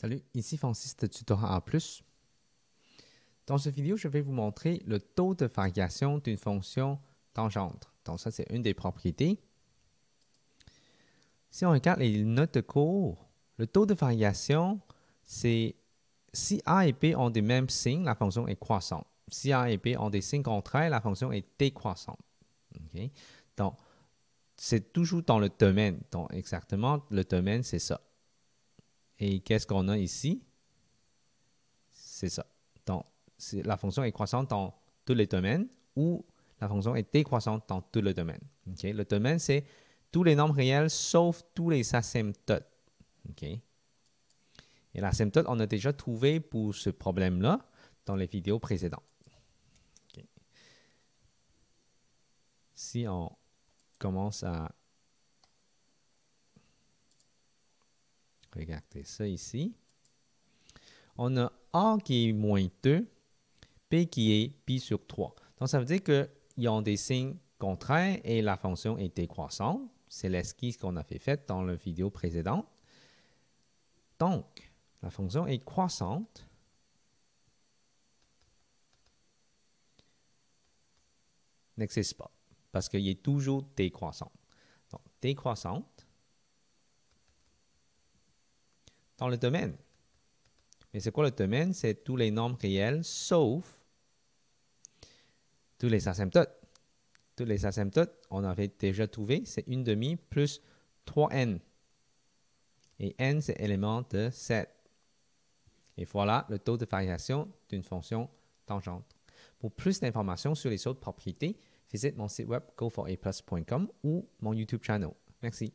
Salut, ici Francis de Tutorat A+. Dans cette vidéo, je vais vous montrer le taux de variation d'une fonction tangente. Donc ça, c'est une des propriétés. Si on regarde les notes de cours, le taux de variation, c'est si A et B ont des mêmes signes, la fonction est croissante. Si A et B ont des signes contraires, la fonction est décroissante. Donc, c'est toujours dans le domaine. Donc, exactement, le domaine, c'est ça. Et qu'est-ce qu'on a ici? C'est ça. Donc, la fonction est croissante dans tous les domaines ou la fonction est décroissante dans tous les domaines. Okay? Le domaine, c'est tous les nombres réels sauf tous les asymptotes. Okay? Et l'asymptote, on a déjà trouvé pour ce problème-là dans les vidéos précédentes. Si on commence à Regardez ça ici. On a A qui est moins 2, P qui est pi sur 3. Donc, ça veut dire y ont des signes contraires et la fonction est décroissante. C'est l'esquisse qu'on a fait faite dans la vidéo précédente. Donc, la fonction est croissante. N'existe pas parce qu'il est toujours décroissante. Donc, décroissante. dans le domaine. Mais c'est quoi le domaine? C'est tous les nombres réels sauf tous les asymptotes. Tous les asymptotes, on avait déjà trouvé, c'est une demi plus 3n. Et n, c'est l'élément de 7. Et voilà le taux de variation d'une fonction tangente. Pour plus d'informations sur les autres propriétés, visite mon site web goforaplus.com ou mon YouTube channel. Merci.